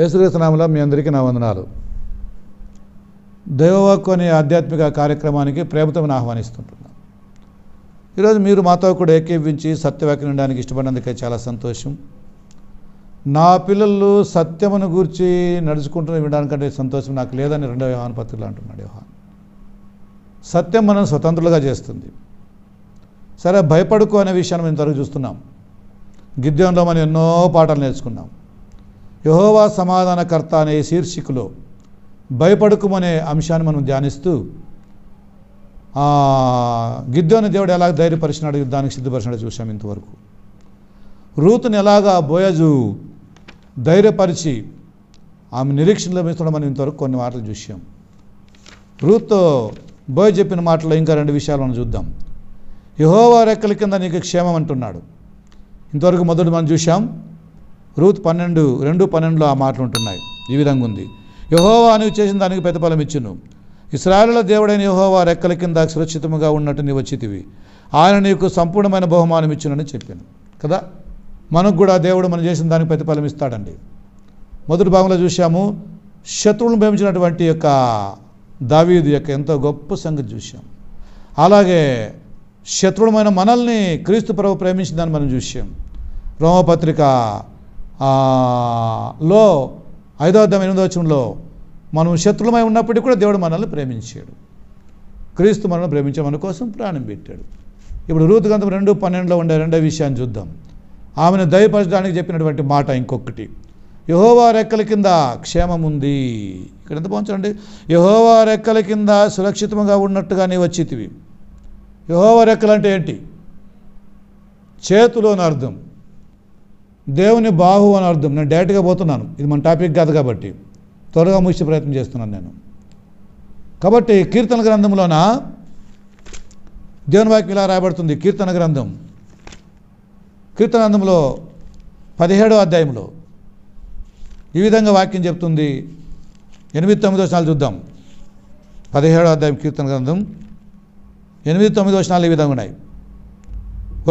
యేసుక్రీస్తునామలో మీ అందరికీ నా వందనాలు దైవవాక్కు అనే ఆధ్యాత్మిక కార్యక్రమానికి ప్రేమతో ఆహ్వానిస్తుంటున్నాం ఈరోజు మీరు మాతో కూడా ఏకీవించి సత్యవాక్యం ఉండడానికి ఇష్టపడినందుకే చాలా సంతోషం నా పిల్లలు సత్యమును గూర్చి నడుచుకుంటున్న వినడానికంటే సంతోషం నాకు లేదని రెండవ వ్యవహాన పత్రికలు అంటున్నాడు వ్యవహాన్ సత్యం మనం స్వతంత్రులుగా చేస్తుంది సరే భయపడుకో అనే విషయాన్ని మేము ఇంతవరకు చూస్తున్నాం గిద్యంలో మనం ఎన్నో పాఠాలు నేర్చుకున్నాం యహోవా సమాధానకర్త అనే శీర్షికలో భయపడుకుమనే అంశాన్ని మనం ధ్యానిస్తూ గిద్దోని దేవుడు ఎలా ధైర్యపరిచినాడు యుద్ధానికి సిద్ధపరిచినాడు చూసాం ఇంతవరకు రూతుని ఎలాగా బోయజు ధైర్యపరిచి ఆమె నిరీక్షణ లభించడం మనం ఇంతవరకు కొన్ని మాటలు చూసాం రూత్తో బోయ్ చెప్పిన మాటలో ఇంకా రెండు విషయాలు మనం చూద్దాం యహోవా రెక్కల కింద నీకు క్షేమం అంటున్నాడు ఇంతవరకు మొదటి మనం చూసాం రూత్ పన్నెండు రెండు పన్నెండులో ఆ మాటలు ఉంటున్నాయి ఈ విధంగా ఉంది యహోవా నువ్వు చేసిన దానికి ప్రతిఫలం ఇచ్చును ఇస్రాయలుల దేవుడైన యహోవా రెక్కల కింద సురక్షితముగా ఉన్నట్టు నీ వచ్చితివి ఆయన నీకు సంపూర్ణమైన బహుమానం ఇచ్చునని చెప్పాను కదా మనకు కూడా దేవుడు మనం చేసిన దానికి ప్రతిఫలం ఇస్తాడండి మొదటి భాగంలో చూసాము శత్రువులను ప్రేమించినటువంటి యొక్క దావీదు యొక్క ఎంతో గొప్ప సంగతి చూసాం అలాగే శత్రువులమైన మనల్ని క్రీస్తు ప్రభు ప్రేమించిందని మనం చూసాం రోమపత్రిక లో ఐదో అర్థం ఎనిమిదో వచనంలో మనం శత్రులమై ఉన్నప్పటికీ కూడా దేవుడు మనల్ని ప్రేమించాడు క్రీస్తు మనల్ని ప్రేమించే మన కోసం ప్రాణం పెట్టాడు ఇప్పుడు రూతు గ్రంథం రెండు పన్నెండులో ఉండే రెండో విషయాన్ని చూద్దాం ఆమెను దయపరచడానికి చెప్పినటువంటి మాట ఇంకొకటి యహోవా రెక్కల కింద క్షేమం ఉంది ఇక్కడ ఎంత పోంచండి యహోవా రెక్కల కింద సురక్షితంగా ఉన్నట్టుగానే వచ్చితివి యహోవా రెక్కలు అంటే ఏంటి అని అర్థం దేవుని బాహు అని అర్థం నేను డైరెక్ట్గా పోతున్నాను ఇది మన టాపిక్ కాదు కాబట్టి త్వరగా ముగిసే ప్రయత్నం చేస్తున్నాను నేను కాబట్టి కీర్తన గ్రంథంలోన దేవుని వాక్యం ఇలా రాయబడుతుంది కీర్తన గ్రంథం కీర్తన గ్రంథంలో పదిహేడో అధ్యాయంలో ఈ విధంగా వాక్యం చెప్తుంది ఎనిమిది తొమ్మిదో వచనాలు చూద్దాం పదిహేడో అధ్యాయం కీర్తన గ్రంథం ఎనిమిది తొమ్మిది వచనాలు ఈ విధంగా ఉన్నాయి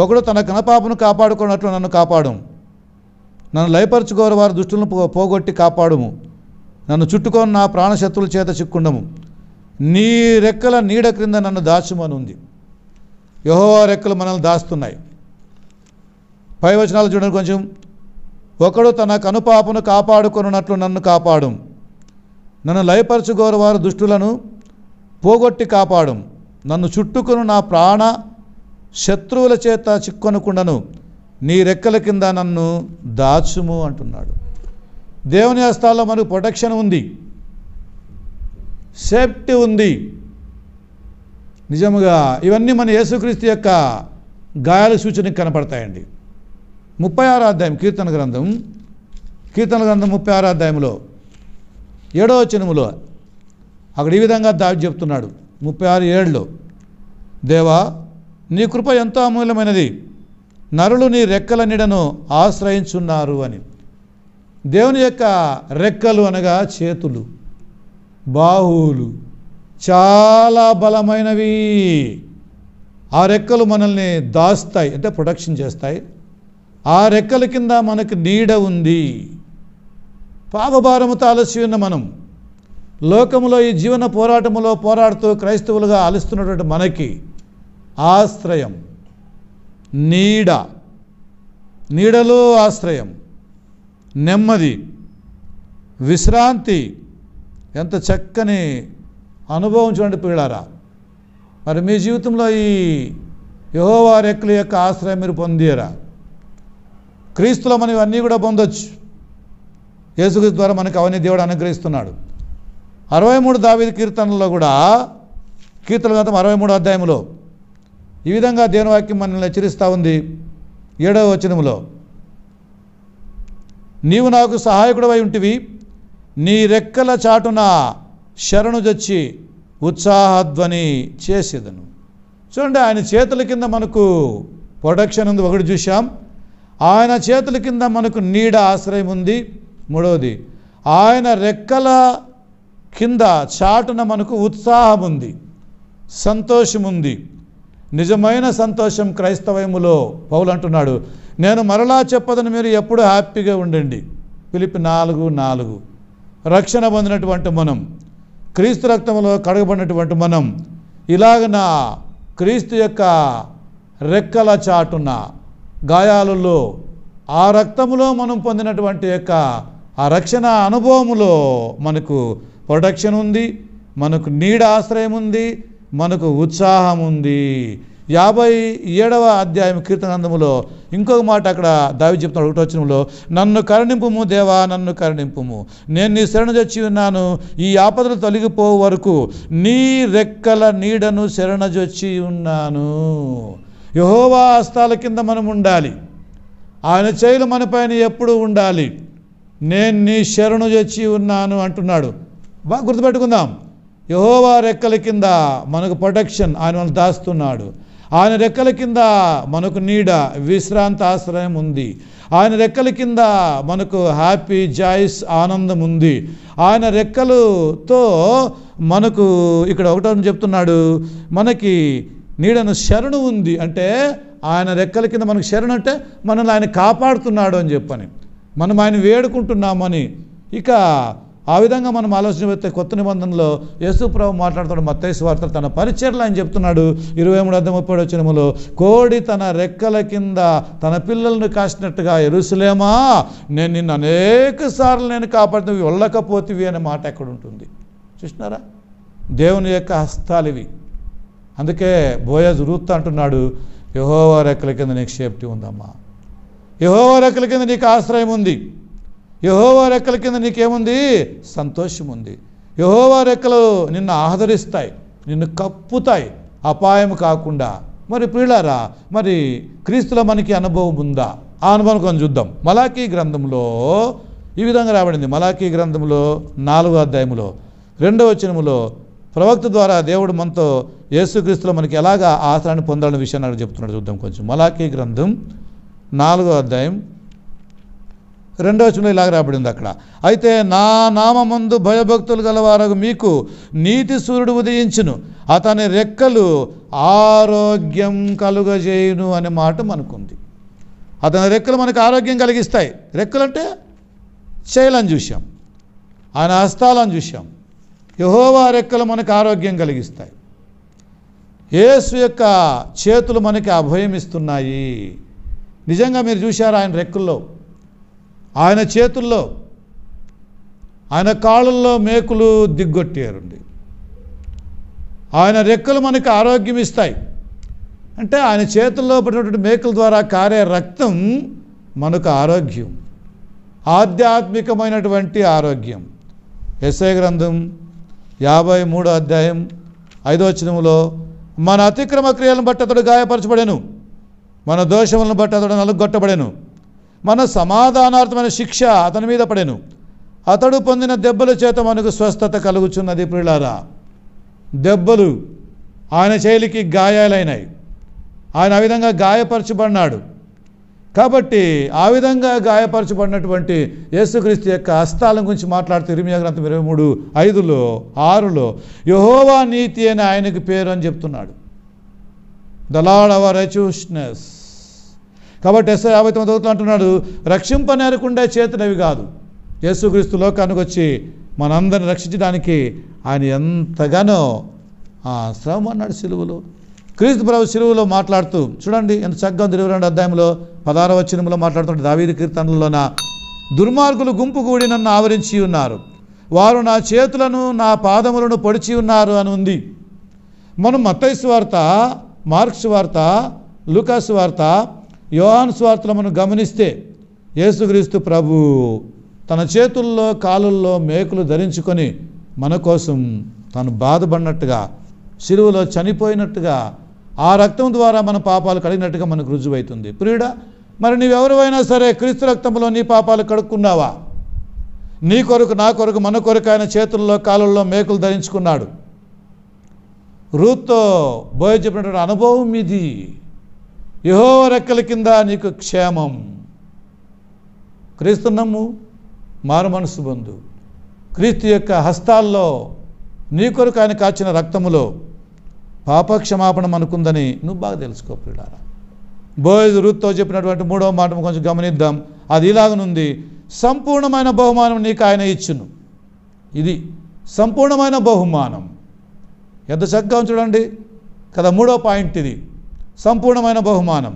ఒకడు తన కనపాపను కాపాడుకున్నట్లు నన్ను కాపాడం నన్ను లయపరచుకోరు వారి దుష్టులను పోగొట్టి కాపాడుము నన్ను చుట్టుకొని నా ప్రాణశత్రుల చేత చిక్కుండము నీ రెక్కల నీడ క్రింద నన్ను దాచుమని ఉంది యహోవా రెక్కలు మనల్ని దాస్తున్నాయి పై వచనాలు చూడండి కొంచెం ఒకడు తన కనుపాపను కాపాడుకున్నట్లు నన్ను కాపాడు నన్ను లయపరచుకోరు వారు దుష్టులను పోగొట్టి కాపాడు నన్ను చుట్టుకును నా ప్రాణ శత్రువుల చేత చిక్కొనకుండాను నీ రెక్కల కింద నన్ను దాచుము అంటున్నాడు దేవుని హస్తాల్లో మనకు ప్రొటెక్షన్ ఉంది సేఫ్టీ ఉంది నిజముగా ఇవన్నీ మన యేసుక్రీస్తు యొక్క గాయాల సూచనకి కనపడతాయండి ముప్పై ఆరు అధ్యాయం కీర్తన గ్రంథం కీర్తన గ్రంథం ముప్పై ఆరు అధ్యాయంలో ఏడో చినుములో అక్కడ ఈ విధంగా దావి చెప్తున్నాడు ముప్పై ఆరు ఏడులో దేవా నీ కృప ఎంతో అమూల్యమైనది నరులు నీ రెక్కల నీడను ఆశ్రయించున్నారు అని దేవుని యొక్క రెక్కలు అనగా చేతులు బాహువులు చాలా బలమైనవి ఆ రెక్కలు మనల్ని దాస్తాయి అంటే ప్రొటెక్షన్ చేస్తాయి ఆ రెక్కల కింద మనకు నీడ ఉంది పాపభారముతో అలసి ఉన్న మనం లోకంలో ఈ జీవన పోరాటంలో పోరాడుతూ క్రైస్తవులుగా అలుస్తున్నటువంటి మనకి ఆశ్రయం నీడ నీడలో ఆశ్రయం నెమ్మది విశ్రాంతి ఎంత చక్కని అనుభవం చూడండి పిల్లారా మరి మీ జీవితంలో ఈ యహోవా యొక్క ఆశ్రయం మీరు పొందారా క్రీస్తులో మనం ఇవన్నీ కూడా పొందొచ్చు యేసుక్రీస్తు ద్వారా మనకు అవన్నీ దేవుడు అనుగ్రహిస్తున్నాడు అరవై మూడు దావేది కీర్తనలో కూడా కీర్తన గతం అరవై మూడు అధ్యాయంలో ఈ విధంగా దేనివాక్యం మనల్ని హెచ్చరిస్తూ ఉంది ఏడవ వచనములో నీవు నాకు సహాయకుడవై ఉంటివి నీ రెక్కల చాటున శరణు జచ్చి ఉత్సాహధ్వని చేసేదను చూడండి ఆయన చేతుల కింద మనకు ప్రొడక్షన్ ఉంది ఒకటి చూసాం ఆయన చేతుల కింద మనకు నీడ ఆశ్రయం ఉంది మూడవది ఆయన రెక్కల కింద చాటున మనకు ఉత్సాహం ఉంది సంతోషం ఉంది నిజమైన సంతోషం క్రైస్తవయములో పౌలు అంటున్నాడు నేను మరలా చెప్పదని మీరు ఎప్పుడు హ్యాపీగా ఉండండి పిలిపి నాలుగు నాలుగు రక్షణ పొందినటువంటి మనం క్రీస్తు రక్తంలో కడగబడినటువంటి మనం ఇలాగ నా క్రీస్తు యొక్క రెక్కల చాటున గాయాలలో ఆ రక్తములో మనం పొందినటువంటి యొక్క ఆ రక్షణ అనుభవములో మనకు ప్రొటెక్షన్ ఉంది మనకు నీడ ఆశ్రయం ఉంది మనకు ఉత్సాహం ఉంది యాభై ఏడవ అధ్యాయం కీర్తనందములో ఇంకొక మాట అక్కడ దావి చెప్తున్నాడు ఒకటో నన్ను కరుణింపుము దేవా నన్ను కరుణింపుము నేను నీ శరణు చొచ్చి ఉన్నాను ఈ ఆపదలు తొలగిపో వరకు నీ రెక్కల నీడను శరణజొచ్చి ఉన్నాను యహోవా హస్తాల కింద మనం ఉండాలి ఆయన చేయులు మన పైన ఎప్పుడు ఉండాలి నేను నీ శరణు చొచ్చి ఉన్నాను అంటున్నాడు బాగా గుర్తుపెట్టుకుందాం యహోవా రెక్కల కింద మనకు ప్రొటెక్షన్ ఆయన మనల్ని దాస్తున్నాడు ఆయన రెక్కల కింద మనకు నీడ విశ్రాంతి ఆశ్రయం ఉంది ఆయన రెక్కల కింద మనకు హ్యాపీ జాయిస్ ఆనందం ఉంది ఆయన రెక్కలతో మనకు ఇక్కడ ఒకటో చెప్తున్నాడు మనకి నీడను శరణు ఉంది అంటే ఆయన రెక్కల కింద మనకు శరణు అంటే మనల్ని ఆయన కాపాడుతున్నాడు అని చెప్పని మనం ఆయన వేడుకుంటున్నామని ఇక ఆ విధంగా మనం ఆలోచన పెడితే కొత్త నిబంధనలో యేసుప్రభు మాట్లాడుతున్న మత్తైసు వార్త తన పరిచయలు ఆయన చెప్తున్నాడు ఇరవై మూడు అర్థం ముప్పై వచ్చినములో కోడి తన రెక్కల కింద తన పిల్లలను కాసినట్టుగా ఎరుసలేమా నేను నిన్ను అనేక సార్లు నేను కాపాడుతువి వెళ్ళకపోతివి అనే మాట ఎక్కడ ఉంటుంది చూసినారా దేవుని యొక్క హస్తాలు ఇవి అందుకే బోయజ్ రూత్ అంటున్నాడు యహోవ రెక్కల కింద నీకు సేఫ్టీ ఉందమ్మా యహోవ రెక్కల కింద నీకు ఆశ్రయం ఉంది యహోవా రెక్కల కింద నీకేముంది సంతోషం ఉంది యహోవా రెక్కలు నిన్ను ఆదరిస్తాయి నిన్ను కప్పుతాయి అపాయం కాకుండా మరి ప్రియులారా మరి క్రీస్తుల మనకి అనుభవం ఉందా ఆ అనుభవం కొంచెం చూద్దాం మలాఖీ గ్రంథంలో ఈ విధంగా రాబడింది మలాఖీ గ్రంథంలో నాలుగో అధ్యాయంలో రెండవ వచనములో ప్రవక్త ద్వారా దేవుడు మనతో యేసుక్రీస్తులో మనకి ఎలాగా ఆసరాన్ని పొందాలనే విషయాన్ని అక్కడ చెప్తున్నాడు చూద్దాం కొంచెం మలాఖీ గ్రంథం నాలుగో అధ్యాయం రెండవ వచనంలో ఇలాగ ఉంది అక్కడ అయితే నా నామందు భయభక్తులు గలవారకు మీకు నీతి సూర్యుడు ఉదయించును అతని రెక్కలు ఆరోగ్యం కలుగజేయును అనే మాట మనకుంది అతని రెక్కలు మనకు ఆరోగ్యం కలిగిస్తాయి రెక్కలు అంటే చేయలని చూసాం ఆయన హస్తాలని చూసాం యహోవా రెక్కలు మనకు ఆరోగ్యం కలిగిస్తాయి యేసు యొక్క చేతులు మనకి అభయం ఇస్తున్నాయి నిజంగా మీరు చూశారు ఆయన రెక్కల్లో ఆయన చేతుల్లో ఆయన కాళ్ళల్లో మేకులు దిగ్గొట్టారండి ఆయన రెక్కలు మనకు ఆరోగ్యం ఇస్తాయి అంటే ఆయన చేతుల్లో పడినటువంటి మేకుల ద్వారా కారే రక్తం మనకు ఆరోగ్యం ఆధ్యాత్మికమైనటువంటి ఆరోగ్యం ఎస్ఐ గ్రంథం యాభై మూడో అధ్యాయం ఐదోచనంలో మన అతిక్రమ క్రియలను బట్టి అతడు గాయపరచబడెను మన దోషములను బట్టి అతడు నలుగొట్టబడెను మన సమాధానార్థమైన శిక్ష అతని మీద పడెను అతడు పొందిన దెబ్బల చేత మనకు స్వస్థత కలుగుచున్నది ప్రియులారా దెబ్బలు ఆయన శైలికి గాయాలైనాయి ఆయన ఆ విధంగా గాయపరచబడినాడు కాబట్టి ఆ విధంగా గాయపరచబడినటువంటి యేసుక్రీస్తు యొక్క హస్తాలం గురించి మాట్లాడుతూ ఇరిమియా గ్రంథం ఇరవై మూడు ఐదులో ఆరులో యహోవా నీతి అని ఆయనకు పేరు అని చెప్తున్నాడు ద లాడ్ అవర్ రైచ్యూస్నెస్ కాబట్టి ఎస్ఐ యాభై తొమ్మిది చదువుతులు అంటున్నాడు రక్షింపనేరకుండా చేతులవి కాదు యేసుక్రీస్తు లోకానికి వచ్చి మనందరిని రక్షించడానికి ఆయన ఎంతగానో శ్రమ అన్నాడు సిలువలో క్రీస్తు ప్రభు సెలువులో మాట్లాడుతూ చూడండి ఎంత చక్కగా ఉంది ఇరవై రెండు అధ్యాయంలో పదార వచనంలో మాట్లాడుతుంటే దావీది కీర్తనలోన దుర్మార్గులు గుంపు కూడి నన్ను ఆవరించి ఉన్నారు వారు నా చేతులను నా పాదములను పొడిచి ఉన్నారు అని ఉంది మనం మత్తైసు వార్త మార్క్స్ వార్త లూకాస్ వార్త యోహాను స్వార్తలు మనం గమనిస్తే యేసుక్రీస్తు ప్రభు తన చేతుల్లో కాలుల్లో మేకులు ధరించుకొని మన కోసం తను బాధపడినట్టుగా సిలువలో చనిపోయినట్టుగా ఆ రక్తం ద్వారా మన పాపాలు కడిగినట్టుగా మనకు రుజువైతుంది ప్రియుడ మరి నీవెవరివైనా సరే క్రీస్తు రక్తంలో నీ పాపాలు కడుక్కున్నావా నీ కొరకు నా కొరకు మన కొరకు ఆయన చేతుల్లో కాలుల్లో మేకులు ధరించుకున్నాడు రూత్తో బోయ చెప్పినటువంటి అనుభవం ఇది యహో రెక్కల కింద నీకు క్షేమం క్రీస్తు నమ్ము మారు మనసు బంధు క్రీస్తు యొక్క హస్తాల్లో నీ కొరకు ఆయన కాచిన రక్తములో పాపక్షమాపణం అనుకుందని నువ్వు బాగా తెలుసుకో ప్రియుడారా బోయజ్ రుత్తో చెప్పినటువంటి మూడవ మాట కొంచెం గమనిద్దాం అది ఇలాగనుంది సంపూర్ణమైన బహుమానం నీకు ఆయన ఇచ్చును ఇది సంపూర్ణమైన బహుమానం ఎంత చక్కగా చూడండి కదా మూడో పాయింట్ ఇది సంపూర్ణమైన బహుమానం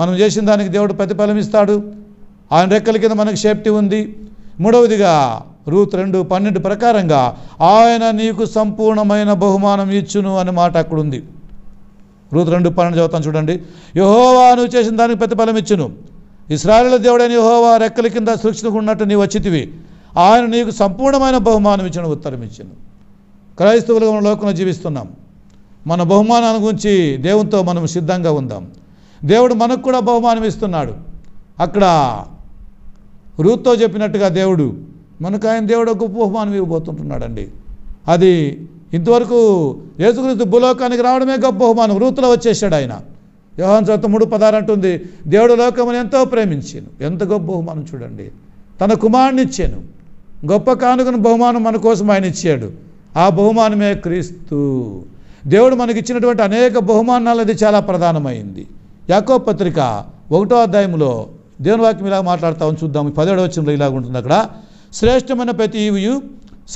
మనం చేసిన దానికి దేవుడు ప్రతిఫలం ఇస్తాడు ఆయన రెక్కల కింద మనకు సేఫ్టీ ఉంది మూడవదిగా రూత్ రెండు పన్నెండు ప్రకారంగా ఆయన నీకు సంపూర్ణమైన బహుమానం ఇచ్చును అనే మాట అక్కడ ఉంది రూత్ రెండు పన్నెండు చదువుతాను చూడండి యహోవా నువ్వు చేసిన దానికి ప్రతిఫలం ఇచ్చును ఇస్రాయల్ దేవుడైన యహోవా రెక్కల కింద సురక్షితకున్నట్టు నీవు వచ్చితివి ఆయన నీకు సంపూర్ణమైన బహుమానం ఇచ్చిన ఉత్తరం ఇచ్చిను క్రైస్తవులుగా లోకంలో జీవిస్తున్నాం మన బహుమానాన్ని గురించి దేవునితో మనం సిద్ధంగా ఉందాం దేవుడు మనకు కూడా బహుమానం ఇస్తున్నాడు అక్కడ రూత్తో చెప్పినట్టుగా దేవుడు మనకు ఆయన దేవుడు గొప్ప బహుమానం ఇవ్వబోతుంటున్నాడండి అది ఇంతవరకు యేసుక్రీస్తు భూలోకానికి రావడమే గొప్ప బహుమానం రూతులో వచ్చేసాడు ఆయన వ్యవహారం చదువుత మూడు పదాలు అంటుంది దేవుడు అని ఎంతో ప్రేమించాను ఎంత గొప్ప బహుమానం చూడండి తన కుమారుని ఇచ్చాను గొప్ప కానుకను బహుమానం మన కోసం ఆయన ఇచ్చాడు ఆ బహుమానమే క్రీస్తు దేవుడు మనకి ఇచ్చినటువంటి అనేక బహుమానాలు అది చాలా ప్రధానమైంది యాకో పత్రిక ఒకటో అధ్యాయంలో దేవుని వాక్యం ఇలా మాట్లాడతామని చూద్దాం పదిహేడవ వచనంలో ఉంటుంది అక్కడ శ్రేష్టమైన ప్రతి ఈవియు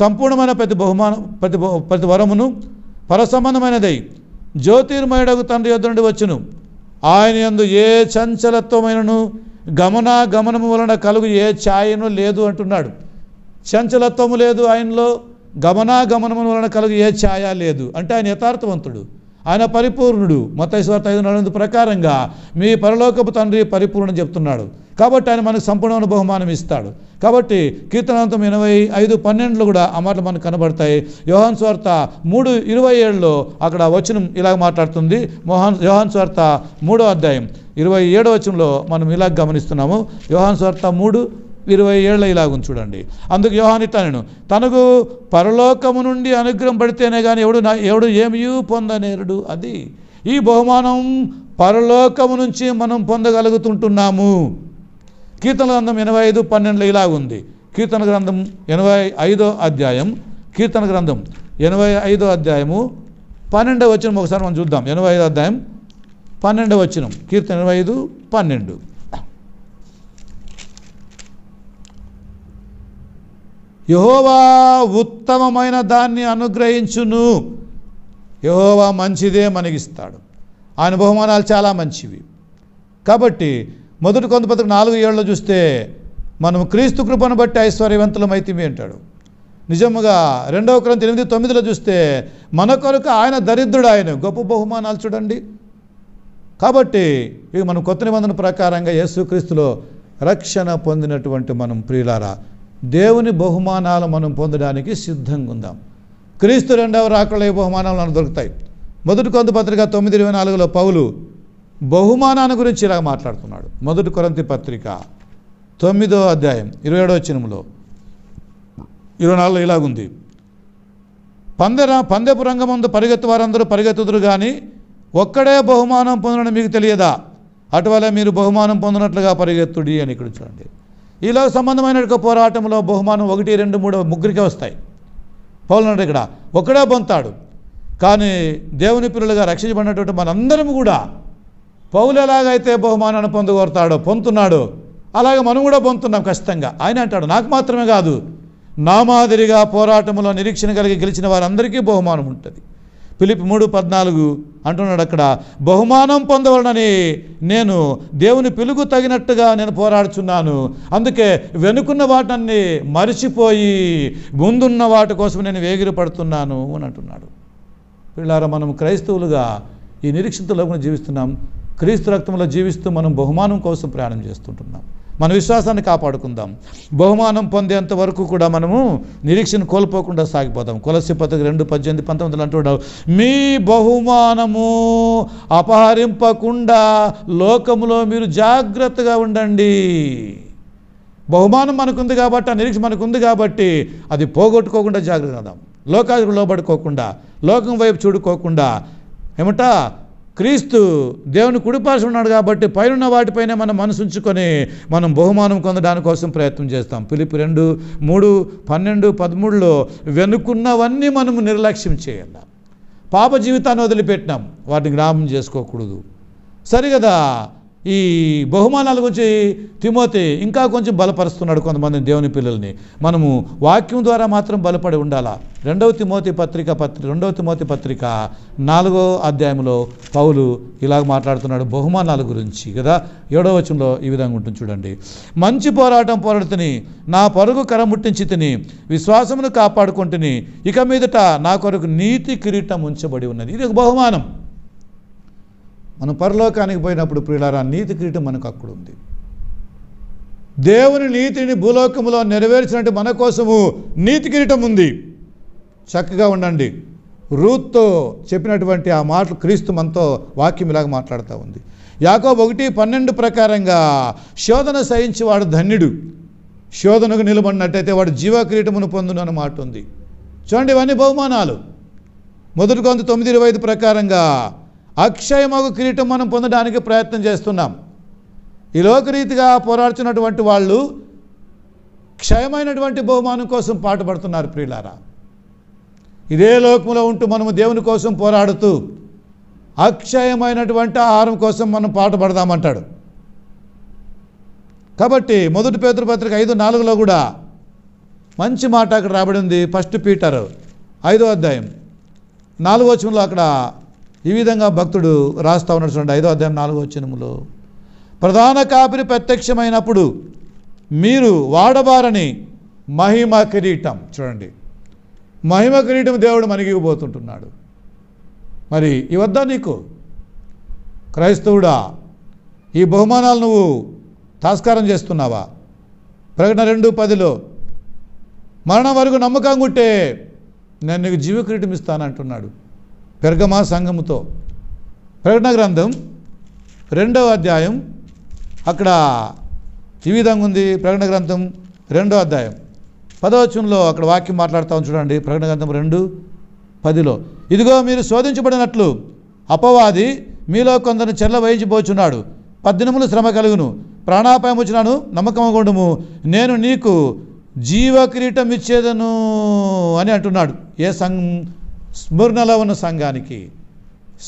సంపూర్ణమైన ప్రతి బహుమానం ప్రతి ప్రతి వరమును పరసంబంధమైనదై జ్యోతిర్మయుడకు తండ్రి యొద్ నుండి వచ్చును ఆయన ఎందు ఏ చంచలత్వమైనను గమనము వలన కలుగు ఏ ఛాయను లేదు అంటున్నాడు చంచలత్వము లేదు ఆయనలో గమనాగమనము వలన కలుగు ఏ ఛాయ లేదు అంటే ఆయన యథార్థవంతుడు ఆయన పరిపూర్ణుడు మతైశ్వార్త ఐదు నడుందు ప్రకారంగా మీ పరలోకపు తండ్రి పరిపూర్ణ చెప్తున్నాడు కాబట్టి ఆయన మనకు సంపూర్ణమైన బహుమానం ఇస్తాడు కాబట్టి కీర్తనాంతం ఎనభై ఐదు పన్నెండులో కూడా ఆ మాటలు మనకు కనబడతాయి యోహన్ స్వార్త మూడు ఇరవై ఏడులో అక్కడ వచనం ఇలా మాట్లాడుతుంది మోహన్ యోహన్ స్వార్త మూడో అధ్యాయం ఇరవై ఏడో వచనంలో మనం ఇలా గమనిస్తున్నాము యోహన్ స్వార్త మూడు ఇరవై ఏళ్ళ ఉంది చూడండి అందుకు యోహాన్ ఇట్లా నేను తనకు పరలోకము నుండి అనుగ్రహం పడితేనే కానీ ఎవడు నా ఎవడు ఏమియూ పొందనేరుడు అది ఈ బహుమానం పరలోకము నుంచి మనం పొందగలుగుతుంటున్నాము కీర్తన గ్రంథం ఎనభై ఐదు పన్నెండులో ఇలాగుంది కీర్తన గ్రంథం ఎనభై ఐదో అధ్యాయం కీర్తన గ్రంథం ఎనభై ఐదో అధ్యాయము పన్నెండవ వచనం ఒకసారి మనం చూద్దాం ఎనభై ఐదో అధ్యాయం పన్నెండవ వచనం కీర్తన ఎనభై ఐదు పన్నెండు యహోవా ఉత్తమమైన దాన్ని అనుగ్రహించును యహోవా మంచిదే మనకిస్తాడు ఆయన బహుమానాలు చాలా మంచివి కాబట్టి మొదటి కొంత పత్రిక నాలుగు ఏళ్ళు చూస్తే మనం క్రీస్తు కృపను బట్టి ఐశ్వర్యవంతులం అయితేమి అంటాడు నిజముగా రెండవ క్రాంతి ఎనిమిది తొమ్మిదిలో చూస్తే మన కొరకు ఆయన దరిద్రుడు ఆయన గొప్ప బహుమానాలు చూడండి కాబట్టి ఇక మనం కొత్త నిబంధన ప్రకారంగా యేసుక్రీస్తులో రక్షణ పొందినటువంటి మనం ప్రియులారా దేవుని బహుమానాలు మనం పొందడానికి సిద్ధంగా ఉందాం క్రీస్తు రెండవ రాకడలో బహుమానాలు మనకు దొరుకుతాయి మొదటి కొంత పత్రిక తొమ్మిది ఇరవై నాలుగులో పౌలు బహుమానాన్ని గురించి ఇలా మాట్లాడుతున్నాడు మొదటి కొరంతి పత్రిక తొమ్మిదో అధ్యాయం ఇరవై ఏడవ చినములో ఇరవై నాలుగులో ఇలాగుంది పందెర పందెపు రంగమందు పరిగెత్తు వారందరూ పరిగెత్తుదురు కానీ ఒక్కడే బహుమానం పొందడం మీకు తెలియదా అటువలే మీరు బహుమానం పొందినట్లుగా పరిగెత్తుడి అని ఇక్కడ చూడండి ఈలోక సంబంధమైన పోరాటంలో బహుమానం ఒకటి రెండు మూడు ముగ్గురికే వస్తాయి పౌలనుడు ఇక్కడ ఒకడే పొందుతాడు కానీ దేవుని పిల్లలుగా రక్షించబడినటువంటి మనందరం కూడా పౌలు ఎలాగైతే బహుమానాన్ని పొందగోరుతాడో పొందుతున్నాడో అలాగే మనం కూడా పొందుతున్నాం ఖచ్చితంగా ఆయన అంటాడు నాకు మాత్రమే కాదు నా మాదిరిగా పోరాటంలో నిరీక్షణ కలిగి గెలిచిన వారందరికీ బహుమానం ఉంటుంది పిలిపి మూడు పద్నాలుగు అంటున్నాడు అక్కడ బహుమానం పొందవలనని నేను దేవుని పిలుగు తగినట్టుగా నేను పోరాడుచున్నాను అందుకే వెనుకున్న వాటన్ని మరిచిపోయి ముందున్న వాటి కోసం నేను వేగిరి పడుతున్నాను అని అంటున్నాడు పిల్లారా మనం క్రైస్తవులుగా ఈ లోపల జీవిస్తున్నాం క్రీస్తు రక్తంలో జీవిస్తూ మనం బహుమానం కోసం ప్రయాణం చేస్తుంటున్నాం మన విశ్వాసాన్ని కాపాడుకుందాం బహుమానం పొందేంత వరకు కూడా మనము నిరీక్షను కోల్పోకుండా సాగిపోతాం కొలసి పత్రిక రెండు పద్దెనిమిది పంతొమ్మిదిలో అంటున్నాడు మీ బహుమానము అపహరింపకుండా లోకములో మీరు జాగ్రత్తగా ఉండండి బహుమానం మనకుంది కాబట్టి ఆ నిరీక్ష మనకుంది కాబట్టి అది పోగొట్టుకోకుండా జాగ్రత్త లోకాలు లోబడుకోకుండా లోకం వైపు చూడుకోకుండా ఏమంటా క్రీస్తు దేవుని కుడిపార్శ్వ ఉన్నాడు కాబట్టి పైన వాటిపైనే మనం మనసుంచుకొని మనం బహుమానం పొందడానికి కోసం ప్రయత్నం చేస్తాం పిలిపి రెండు మూడు పన్నెండు పదమూడులో వెనుకున్నవన్నీ మనము నిర్లక్ష్యం చేయాల పాప జీవితాన్ని వదిలిపెట్టినాం వాటిని జ్ఞాపం చేసుకోకూడదు సరిగదా ఈ బహుమానాల గురించి తిమోతి ఇంకా కొంచెం బలపరుస్తున్నాడు కొంతమంది దేవుని పిల్లల్ని మనము వాక్యం ద్వారా మాత్రం బలపడి ఉండాలా రెండవ తిమోతి పత్రిక పత్రి రెండవ తిమోతి పత్రిక నాలుగో అధ్యాయంలో పౌలు ఇలాగ మాట్లాడుతున్నాడు బహుమానాల గురించి కదా ఏడవ వచనంలో ఈ విధంగా ఉంటుంది చూడండి మంచి పోరాటం పోరాడుతుని నా పరుగు కరముట్టించి తిని విశ్వాసమును కాపాడుకుంటుని ఇక మీదట నా కొరకు నీతి కిరీటం ఉంచబడి ఉన్నది ఇది ఒక బహుమానం మనం పరలోకానికి పోయినప్పుడు ప్రియులారా నీతి కిరీటం మనకు అక్కడ ఉంది దేవుని నీతిని భూలోకంలో నెరవేర్చినట్టు మన కోసము నీతి కిరీటం ఉంది చక్కగా ఉండండి రూత్తో చెప్పినటువంటి ఆ మాటలు క్రీస్తు మనతో వాక్యం ఇలాగా మాట్లాడుతూ ఉంది యాకో ఒకటి పన్నెండు ప్రకారంగా శోధన సహించి వాడు ధన్యుడు శోధనకు నిలబడినట్టయితే వాడు కిరీటమును పొందును అని మాట ఉంది చూడండి ఇవన్నీ బహుమానాలు మొదటి కొంత తొమ్మిది ఇరవై ఐదు ప్రకారంగా అక్షయమగు కిరీటం మనం పొందడానికి ప్రయత్నం చేస్తున్నాం ఈ లోకరీతిగా పోరాడుతున్నటువంటి వాళ్ళు క్షయమైనటువంటి బహుమానం కోసం పాటుపడుతున్నారు ప్రియులారా ఇదే లోకంలో ఉంటూ మనము దేవుని కోసం పోరాడుతూ అక్షయమైనటువంటి ఆహారం కోసం మనం పాటుపడదామంటాడు కాబట్టి మొదటి పత్రిక ఐదు నాలుగులో కూడా మంచి మాట అక్కడ రాబడింది ఫస్ట్ పీటర్ ఐదో అధ్యాయం నాలుగో వచనంలో అక్కడ ఈ విధంగా భక్తుడు రాస్తా ఉన్నటువంటి ఐదో అధ్యాయం నాలుగో వచ్చినములో ప్రధాన కాపిరి ప్రత్యక్షమైనప్పుడు మీరు వాడబారని మహిమ కిరీటం చూడండి మహిమ కిరీటం దేవుడు మనిగిపోతుంటున్నాడు మరి ఇవద్దా నీకు క్రైస్తవుడా ఈ బహుమానాలు నువ్వు తాస్కారం చేస్తున్నావా ప్రకటన రెండు పదిలో మరణం వరకు నమ్మకం ఉంటే నేను నీకు జీవకిరీటం ఇస్తానంటున్నాడు పెర్గమా సంఘముతో ప్రకటన గ్రంథం రెండవ అధ్యాయం అక్కడ ఈ విధంగా ఉంది ప్రకటన గ్రంథం రెండవ అధ్యాయం పదవచనంలో అక్కడ వాక్యం మాట్లాడుతాం చూడండి ప్రకటన గ్రంథం రెండు పదిలో ఇదిగో మీరు శోధించబడినట్లు అపవాది మీలో కొందరు చెల్ల వహించిపోచున్నాడు పద్దెనిమిది శ్రమ కలుగును ప్రాణాపాయం వచ్చినాను నమ్మకమగుండము నేను నీకు కిరీటం ఇచ్చేదను అని అంటున్నాడు ఏ సంఘం స్మరణలో ఉన్న సంఘానికి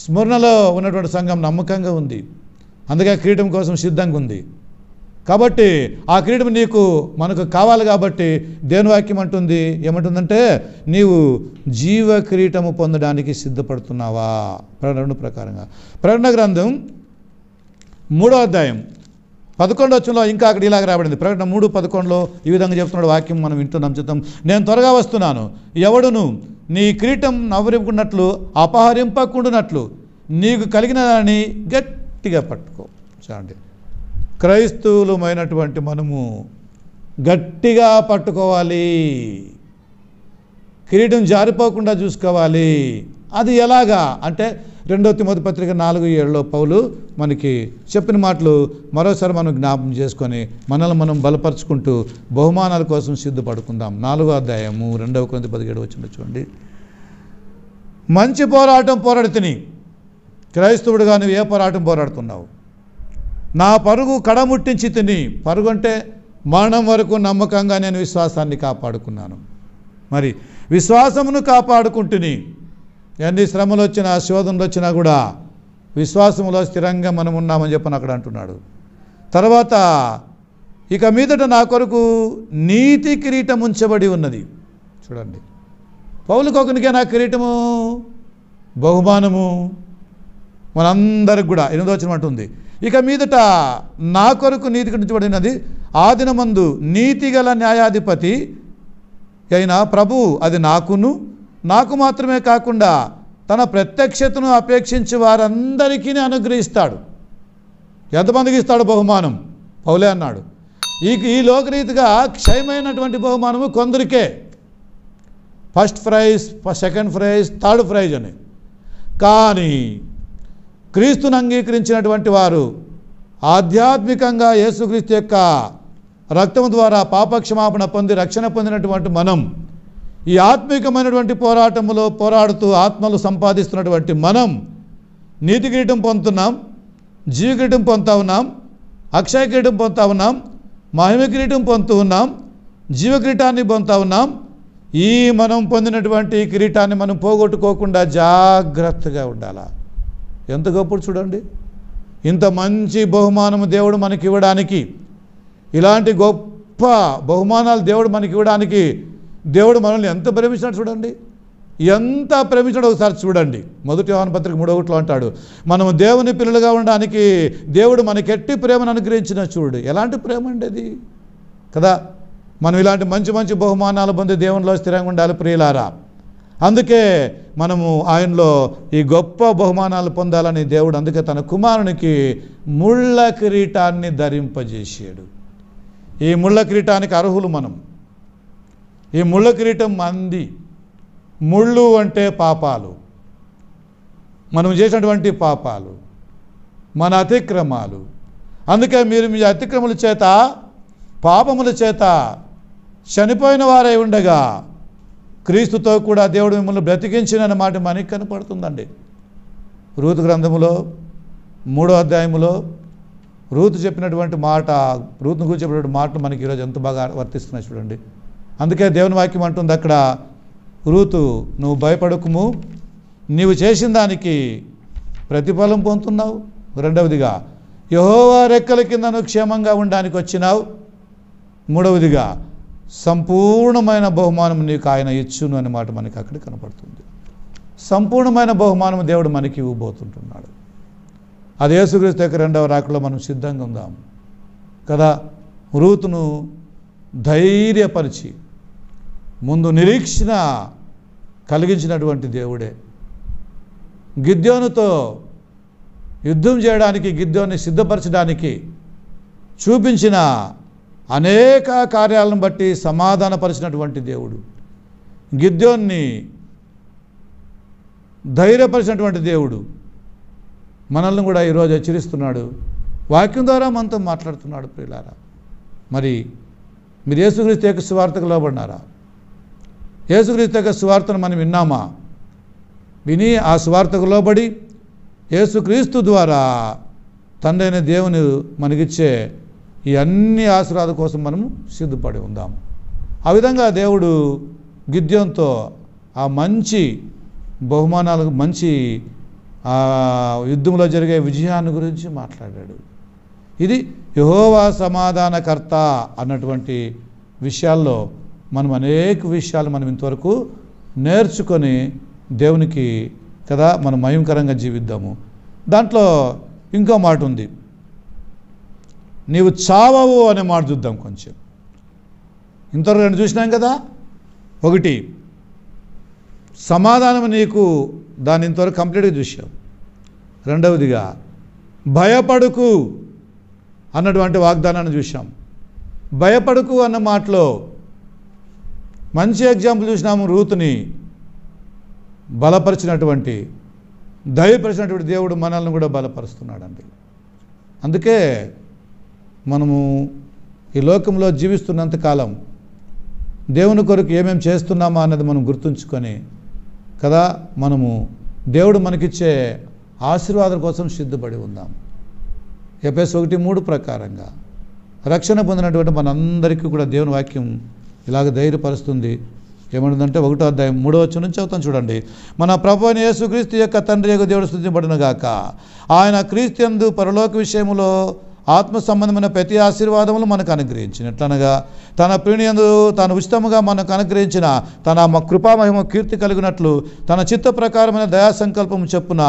స్మరణలో ఉన్నటువంటి సంఘం నమ్మకంగా ఉంది అందుకే క్రీడం కోసం సిద్ధంగా ఉంది కాబట్టి ఆ క్రీడ నీకు మనకు కావాలి కాబట్టి దేని వాక్యం అంటుంది ఏమంటుందంటే నీవు జీవ క్రీటము పొందడానికి సిద్ధపడుతున్నావా ప్రకటన ప్రకారంగా ప్రకటన గ్రంథం మూడో అధ్యాయం పదకొండు వచ్చంలో ఇంకా అక్కడ ఇలాగ రాబడింది ప్రకటన మూడు పదకొండులో ఈ విధంగా చెప్తున్నాడు వాక్యం మనం వింటున్నాం చిత్తం నేను త్వరగా వస్తున్నాను ఎవడును నీ కిరీటం నవ్వరింపుకున్నట్లు అపహరింపకుండునట్లు నీకు కలిగిన దాన్ని గట్టిగా పట్టుకో చూడండి క్రైస్తవులమైనటువంటి మనము గట్టిగా పట్టుకోవాలి కిరీటం జారిపోకుండా చూసుకోవాలి అది ఎలాగా అంటే రెండో తిమోతి పత్రిక నాలుగు ఏళ్ళలో పౌలు మనకి చెప్పిన మాటలు మరోసారి మనం జ్ఞాపం చేసుకొని మనల్ని మనం బలపరుచుకుంటూ బహుమానాల కోసం సిద్ధపడుకుందాం నాలుగో అధ్యాయము రెండవ కొంత పదిహేడు వచ్చిన చూడండి మంచి పోరాటం పోరాడుతుని క్రైస్తవుడుగా నువ్వు ఏ పోరాటం పోరాడుతున్నావు నా పరుగు కడముట్టించి తిని పరుగు అంటే మరణం వరకు నమ్మకంగా నేను విశ్వాసాన్ని కాపాడుకున్నాను మరి విశ్వాసమును కాపాడుకుంటుని ఎన్ని శ్రమలు వచ్చినా శోధనలు వచ్చినా కూడా విశ్వాసములో స్థిరంగా మనం ఉన్నామని చెప్పని అక్కడ అంటున్నాడు తర్వాత ఇక మీదట నా కొరకు నీతి కిరీటం ఉంచబడి ఉన్నది చూడండి పౌలుకొకనికే నా కిరీటము బహుమానము మనందరికి కూడా ఎనిమిదో వచ్చిన ఇక మీదట నా కొరకు నీతి గురించబడినది ఆ దినమందు నీతిగల న్యాయాధిపతి అయిన ప్రభు అది నాకును నాకు మాత్రమే కాకుండా తన ప్రత్యక్షతను అపేక్షించి వారందరికీ అనుగ్రహిస్తాడు ఎంతమందికి ఇస్తాడు బహుమానం పౌలే అన్నాడు ఈ ఈ లోకరీతిగా క్షయమైనటువంటి బహుమానము కొందరికే first prize second prize third prize అని కానీ క్రీస్తును అంగీకరించినటువంటి వారు ఆధ్యాత్మికంగా యేసుక్రీస్తు యొక్క రక్తం ద్వారా పాపక్షమాపణ పొంది రక్షణ పొందినటువంటి మనం ఈ ఆత్మికమైనటువంటి పోరాటంలో పోరాడుతూ ఆత్మలు సంపాదిస్తున్నటువంటి మనం నీతి కిరీటం పొందుతున్నాం జీవ కిరీటం పొందుతా ఉన్నాం అక్షయ కిరీటం పొందుతా ఉన్నాం మహిమ కిరీటం పొందుతూ ఉన్నాం జీవ కిరీటాన్ని పొందుతా ఉన్నాం ఈ మనం పొందినటువంటి కిరీటాన్ని మనం పోగొట్టుకోకుండా జాగ్రత్తగా ఉండాల ఎంత గొప్ప చూడండి ఇంత మంచి బహుమానం దేవుడు మనకి ఇవ్వడానికి ఇలాంటి గొప్ప బహుమానాలు దేవుడు మనకి ఇవ్వడానికి దేవుడు మనల్ని ఎంత ప్రేమించినాడు చూడండి ఎంత ప్రేమించాడు ఒకసారి చూడండి మొదటి యోహన పత్రిక మూడో ఒకటిలో అంటాడు మనం దేవుని పిల్లలుగా ఉండడానికి దేవుడు మనకెట్టి ప్రేమను అనుగ్రహించిన చూడు ఎలాంటి ప్రేమ అండి కదా మనం ఇలాంటి మంచి మంచి బహుమానాలు పొంది దేవునిలో స్థిరంగా ఉండాలి ప్రియులారా అందుకే మనము ఆయనలో ఈ గొప్ప బహుమానాలు పొందాలని దేవుడు అందుకే తన కుమారునికి ముళ్ళ కిరీటాన్ని ధరింపజేసాడు ఈ ముళ్ళ కిరీటానికి అర్హులు మనం ఈ ముళ్ళ కిరీటం మంది ముళ్ళు అంటే పాపాలు మనం చేసినటువంటి పాపాలు మన అతిక్రమాలు అందుకే మీరు మీ అతిక్రముల చేత పాపముల చేత చనిపోయిన వారై ఉండగా క్రీస్తుతో కూడా దేవుడు మిమ్మల్ని బ్రతికించిన మాట మనకి కనపడుతుందండి రూతు గ్రంథములో మూడో అధ్యాయములో రూతు చెప్పినటువంటి మాట రూతును గురించి చెప్పినటువంటి మాటలు మనకి ఈరోజు ఎంత బాగా వర్తిస్తున్నాయి చూడండి అందుకే దేవుని వాక్యం అంటుంది అక్కడ రూతు నువ్వు భయపడకుము నీవు చేసిన దానికి ప్రతిఫలం పొందుతున్నావు రెండవదిగా యహోవా రెక్కల కింద నువ్వు క్షేమంగా ఉండడానికి వచ్చినావు మూడవదిగా సంపూర్ణమైన బహుమానం నీకు ఆయన ఇచ్చును అనే మాట మనకి అక్కడ కనపడుతుంది సంపూర్ణమైన బహుమానం దేవుడు మనకి ఇవ్వబోతుంటున్నాడు అది యేసుక్రీస్తు యొక్క రెండవ రాకలో మనం సిద్ధంగా ఉందాము కదా రూతును ధైర్యపరిచి ముందు నిరీక్షణ కలిగించినటువంటి దేవుడే గిద్యోనుతో యుద్ధం చేయడానికి గిద్యోని సిద్ధపరచడానికి చూపించిన అనేక కార్యాలను బట్టి సమాధానపరిచినటువంటి దేవుడు గిద్యోన్ని ధైర్యపరిచినటువంటి దేవుడు మనల్ని కూడా ఈరోజు హెచ్చరిస్తున్నాడు వాక్యం ద్వారా మనతో మాట్లాడుతున్నాడు ప్రియులారా మరి మీరు యేసుక్రీస్తు ఏక స్వార్థకు లోబడినారా యేసుక్రీస్తు యొక్క సువార్తను మనం విన్నామా విని ఆ సువార్తకు లోబడి యేసుక్రీస్తు ద్వారా తండ్రైన దేవుని మనకిచ్చే ఈ అన్ని ఆశీర్వాద కోసం మనము సిద్ధపడి ఉందాం ఆ విధంగా దేవుడు గిద్యంతో ఆ మంచి బహుమానాలకు మంచి యుద్ధంలో జరిగే విజయాన్ని గురించి మాట్లాడాడు ఇది యహోవా సమాధానకర్త అన్నటువంటి విషయాల్లో మనం అనేక విషయాలు మనం ఇంతవరకు నేర్చుకొని దేవునికి కదా మనం మయంకరంగా జీవిద్దాము దాంట్లో ఇంకో మాట ఉంది నీవు చావవు అనే మాట చూద్దాం కొంచెం ఇంతవరకు రెండు చూసినాం కదా ఒకటి సమాధానం నీకు దాన్ని ఇంతవరకు కంప్లీట్గా చూసాం రెండవదిగా భయపడుకు అన్నటువంటి వాగ్దానాన్ని చూసాం భయపడుకు అన్న మాటలో మంచి ఎగ్జాంపుల్ చూసినాము రూతుని బలపరిచినటువంటి దయపరిచినటువంటి దేవుడు మనల్ని కూడా బలపరుస్తున్నాడండి అందుకే మనము ఈ లోకంలో జీవిస్తున్నంతకాలం దేవుని కొరకు ఏమేమి చేస్తున్నామా అన్నది మనం గుర్తుంచుకొని కదా మనము దేవుడు మనకిచ్చే ఆశీర్వాదం కోసం సిద్ధపడి ఉందాం ఎపిఎస్ ఒకటి మూడు ప్రకారంగా రక్షణ పొందినటువంటి మనందరికీ కూడా దేవుని వాక్యం ఇలాగ ధైర్యపరుస్తుంది ఏమంటుందంటే ఒకటో అధ్యాయం మూడో వచ్చి నుంచి అవుతాం చూడండి మన ప్రభు అయిన యేసుక్రీస్తు యొక్క తండ్రి యొక్క దేవుడు స్థుతింపడినగాక ఆయన క్రీస్తు పరలోక విషయంలో ఆత్మ సంబంధమైన ప్రతి ఆశీర్వాదములు మనకు ఎట్లనగా తన ప్రీణియందు తను ఉచితముగా మనకు అనుగ్రహించిన తన కృపామహిమ కీర్తి కలిగినట్లు తన చిత్త ప్రకారమైన దయా చెప్పున చెప్పున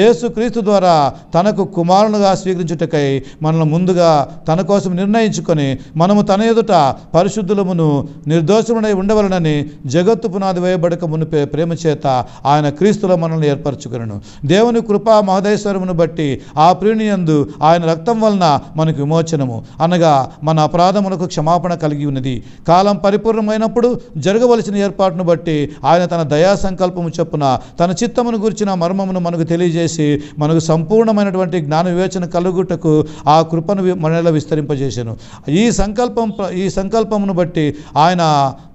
యేసుక్రీస్తు ద్వారా తనకు కుమారునుగా స్వీకరించుటకై మనల్ని ముందుగా తన కోసం నిర్ణయించుకొని మనము తన ఎదుట పరిశుద్ధులమును నిర్దోషమునై ఉండవలనని జగత్తు పునాది వేయబడక మునిపే ప్రేమ చేత ఆయన క్రీస్తులో మనల్ని ఏర్పరచుకును దేవుని కృపా మహదేశ్వరమును బట్టి ఆ ప్రీణియందు ఆయన రక్తం వలన మనకు విమోచనము అనగా మన అపరాధములకు క్షమాపణ కలిగి ఉన్నది కాలం పరిపూర్ణమైనప్పుడు జరగవలసిన ఏర్పాటును బట్టి ఆయన తన దయా సంకల్పము చొప్పున తన చిత్తమును గురించిన మర్మమును మనకు తెలియజేసి మనకు సంపూర్ణమైనటువంటి జ్ఞాన వివేచన కలుగుటకు ఆ కృపను మనలో విస్తరింపజేశాను ఈ సంకల్పం ఈ సంకల్పమును బట్టి ఆయన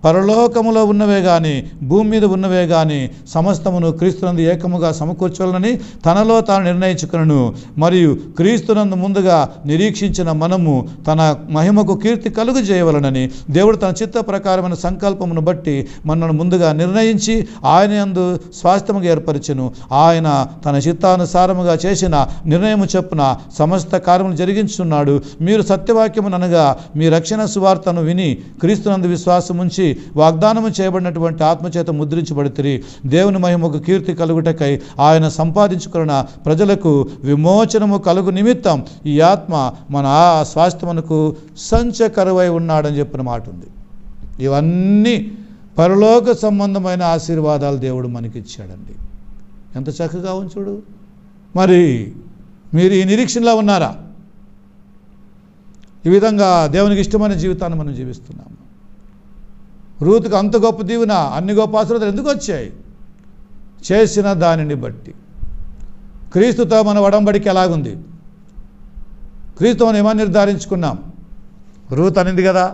పరలోకములో ఉన్నవే కానీ భూమి మీద ఉన్నవే కానీ సమస్తమును క్రీస్తునందు ఏకముగా సమకూర్చాలని తనలో తాను నిర్ణయించుకును మరియు క్రీస్తునందు ముందుగా నిరీక్షించిన మనము తన మహిమకు కీర్తి కలుగు చేయవలనని దేవుడు తన చిత్త ప్రకారమైన సంకల్పమును బట్టి మనను ముందుగా నిర్ణయించి ఆయన అందు స్వాస్థ్యముగా ఏర్పరిచెను ఆయన తన చిత్తానుసారముగా చేసిన నిర్ణయము చొప్పున సమస్త కార్యములు జరిగించున్నాడు మీరు సత్యవాక్యమునగా మీ రక్షణ సువార్తను విని క్రీస్తునందు విశ్వాసముంచి వాగ్దానము చేయబడినటువంటి ఆత్మచేత ముద్రించబడితే దేవుని మహిమ ఒక కీర్తి కలుగుటకై ఆయన సంపాదించుకున్న ప్రజలకు విమోచనము కలుగు నిమిత్తం ఈ ఆత్మ మన ఆ స్వాస్థ్యమునకు సంచకరువై ఉన్నాడని చెప్పిన మాట ఉంది ఇవన్నీ పరలోక సంబంధమైన ఆశీర్వాదాలు దేవుడు మనకిచ్చాడండి ఎంత చక్కగా ఉంచుడు మరి మీరు ఈ నిరీక్షణలో ఉన్నారా ఈ విధంగా దేవునికి ఇష్టమైన జీవితాన్ని మనం జీవిస్తున్నాము రూతుకు అంత గొప్ప దీవున అన్ని గొప్ప ఆశీర్వాదాలు ఎందుకు వచ్చాయి చేసిన దానిని బట్టి క్రీస్తుతో మన వడంబడికి ఎలాగుంది క్రీస్తుతో మనం ఏమని నిర్ధారించుకున్నాం రూత్ అనింది కదా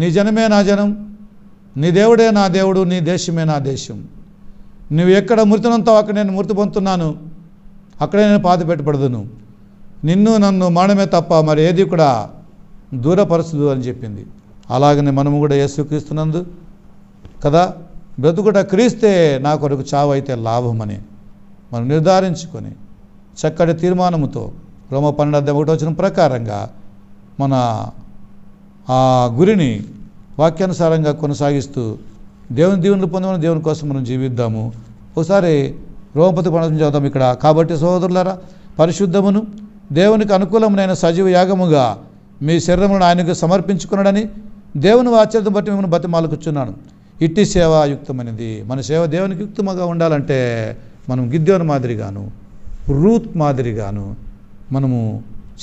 నీ జనమే నా జనం నీ దేవుడే నా దేవుడు నీ దేశమే నా దేశం నువ్వు ఎక్కడ మృతినంతో అక్కడ నేను మృతి పొందుతున్నాను అక్కడే నేను పాత పెట్టబడదును నిన్ను నన్ను మానమే తప్ప మరి ఏది కూడా దూరపరుస్తుంది అని చెప్పింది అలాగనే మనము కూడా యేసుక్రీస్తున్నందు కదా బ్రతుకుట క్రీస్తే నా కొరకు చావు అయితే లాభమని మనం నిర్ధారించుకొని చక్కటి తీర్మానముతో రోమ పన్నెండు ఒకటి వచ్చిన ప్రకారంగా మన ఆ గురిని వాక్యానుసారంగా కొనసాగిస్తూ దేవుని దీవుని పొందమని దేవుని కోసం మనం జీవిద్దాము ఒకసారి రోమపతి పండుగ చదువుతాం ఇక్కడ కాబట్టి సోదరులారా పరిశుద్ధమును దేవునికి అనుకూలమునైన సజీవ యాగముగా మీ శరీరమును ఆయనకు సమర్పించుకున్నాడని దేవుని వాచ్యతను బట్టి మిమ్మల్ని బతిమాలకుచ్చున్నాను ఇట్టి సేవాయుక్తమైనది మన సేవ దేవునికి యుక్తముగా ఉండాలంటే మనం గిద్దెవుని మాదిరిగాను రూత్ మాదిరిగాను మనము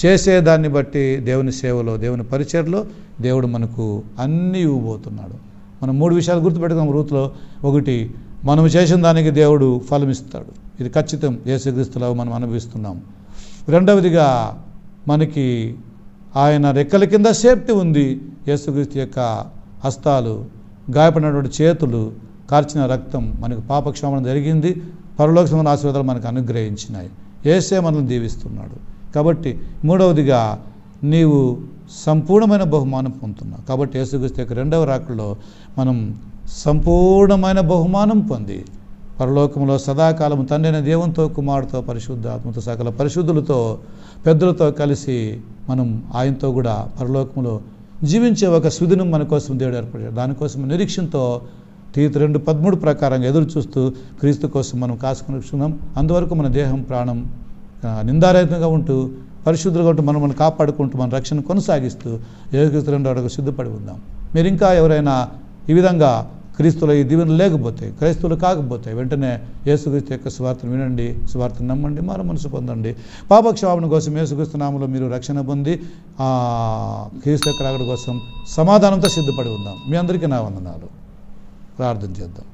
చేసేదాన్ని బట్టి దేవుని సేవలో దేవుని పరిచయలో దేవుడు మనకు అన్నీ ఇవ్వబోతున్నాడు మనం మూడు విషయాలు గుర్తుపెట్టుకున్నాం రూత్లో ఒకటి మనం చేసిన దానికి దేవుడు ఫలమిస్తాడు ఇది ఖచ్చితం యేసుక్రీస్తులో మనం అనుభవిస్తున్నాం రెండవదిగా మనకి ఆయన రెక్కల కింద సేఫ్టీ ఉంది యేసుక్రీస్తు యొక్క హస్తాలు గాయపడినటువంటి చేతులు కార్చిన రక్తం మనకు పాపక్షమణ జరిగింది పరలోక సమాన ఆశీర్వాదాలు మనకు అనుగ్రహించినాయి ఏసే మనల్ని దీవిస్తున్నాడు కాబట్టి మూడవదిగా నీవు సంపూర్ణమైన బహుమానం పొందుతున్నావు కాబట్టి యేసుక్రీస్తు యొక్క రెండవ రాకుల్లో మనం సంపూర్ణమైన బహుమానం పొంది పరలోకంలో సదాకాలము తండ్రిన దేవునితో కుమారుతో పరిశుద్ధాత్మతో సకల పరిశుద్ధులతో పెద్దలతో కలిసి మనం ఆయనతో కూడా పరలోకంలో జీవించే ఒక సుదినం మన కోసం దేవుడు ఏర్పడాడు దానికోసం నిరీక్షణతో తీ రెండు పదమూడు ప్రకారంగా ఎదురు చూస్తూ క్రీస్తు కోసం మనం కాసుకునిస్తున్నాం అందువరకు మన దేహం ప్రాణం నిందారహితంగా ఉంటూ పరిశుద్ధులుగా ఉంటూ మనం మనం కాపాడుకుంటూ మన రక్షణ కొనసాగిస్తూ క్రీస్తు రెండు అడుగు సిద్ధపడి ఉందాం మీరు ఇంకా ఎవరైనా ఈ విధంగా క్రీస్తులో ఈ దీవెనలు లేకపోతే క్రైస్తువులు కాకపోతాయి వెంటనే యేసుక్రీస్తు యొక్క స్వార్థను వినండి స్వార్థను నమ్మండి మారు మనసు పొందండి పాపక్షమాపణ కోసం యేసుక్రీస్తు నామంలో మీరు రక్షణ పొంది క్రీస్తు యొక్క రాకడ కోసం సమాధానంతో సిద్ధపడి ఉందాం మీ అందరికీ నా వందనాలు ప్రార్థన చేద్దాం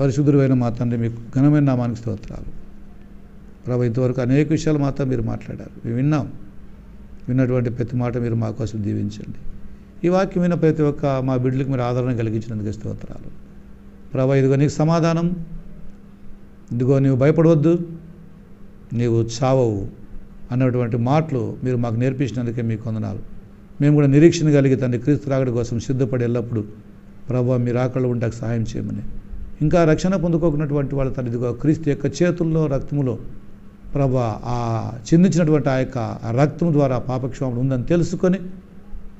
పరిశుద్ధుడైన మా తండ్రి మీకు ఘనమైన నామానికి స్తోత్రాలు ప్రభు ఇంతవరకు అనేక విషయాలు మాత్రం మీరు మాట్లాడారు మేము విన్నాం విన్నటువంటి ప్రతి మాట మీరు మా కోసం దీవించండి ఈ వాక్యమైన ప్రతి ఒక్క మా బిడ్డలకు మీరు ఆదరణ కలిగించినందుకు స్తోత్రాలు ప్రభా ఇదిగో నీకు సమాధానం ఇదిగో నీవు భయపడవద్దు నీవు చావవు అన్నటువంటి మాటలు మీరు మాకు నేర్పించినందుకే మీకు కొందనాలు మేము కూడా నిరీక్షణ కలిగి తండ్రి క్రీస్తు రాగడి కోసం సిద్ధపడి ఎల్లప్పుడు ప్రభా మీరు రాకళ్ళు ఉండకు సహాయం చేయమని ఇంకా రక్షణ పొందుకోకున్నటువంటి వాళ్ళ తండ్రి ఇదిగో క్రీస్తు యొక్క చేతుల్లో రక్తములో ప్రభా ఆ చిందించినటువంటి ఆ యొక్క రక్తం ద్వారా పాపక్షేమం ఉందని తెలుసుకొని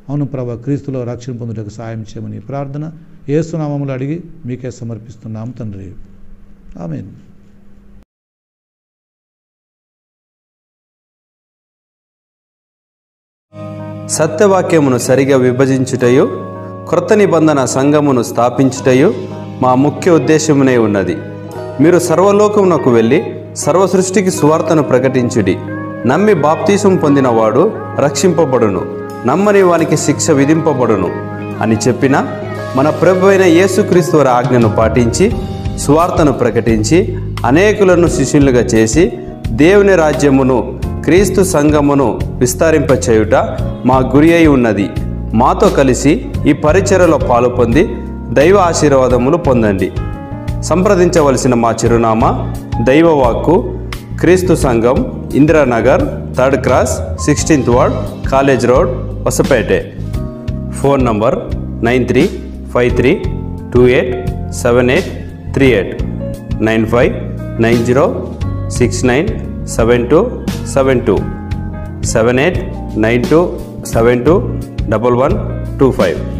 అవును ప్రభా క్రీస్తులో రక్షణ పొందుటకు సాయం చేయమని ప్రార్థన ఏసునామములు అడిగి మీకే సమర్పిస్తున్నాం తండ్రి ఆమె సత్యవాక్యమును సరిగా విభజించుటయు క్రొత్త నిబంధన సంఘమును స్థాపించుటయు మా ముఖ్య ఉద్దేశమునే ఉన్నది మీరు సర్వలోకమునకు వెళ్ళి సర్వ సృష్టికి సువార్తను ప్రకటించుడి నమ్మి బాప్తీసం పొందినవాడు రక్షింపబడును నమ్మని వానికి శిక్ష విధింపబడును అని చెప్పిన మన ప్రభు అయిన యేసుక్రీస్తు వారి ఆజ్ఞను పాటించి స్వార్థను ప్రకటించి అనేకులను శిష్యులుగా చేసి దేవుని రాజ్యమును క్రీస్తు సంఘమును విస్తరింపచేయుట మా గురి అయి ఉన్నది మాతో కలిసి ఈ పాలు పొంది దైవ ఆశీర్వాదములు పొందండి సంప్రదించవలసిన మా చిరునామా దైవవాక్కు క్రీస్తు సంఘం Indiranagar third cross sixteenth ward college road Hosapete phone number nine three five three two eight seven eight three eight nine five nine zero six nine seven two seven two seven eight nine two seven two double one two five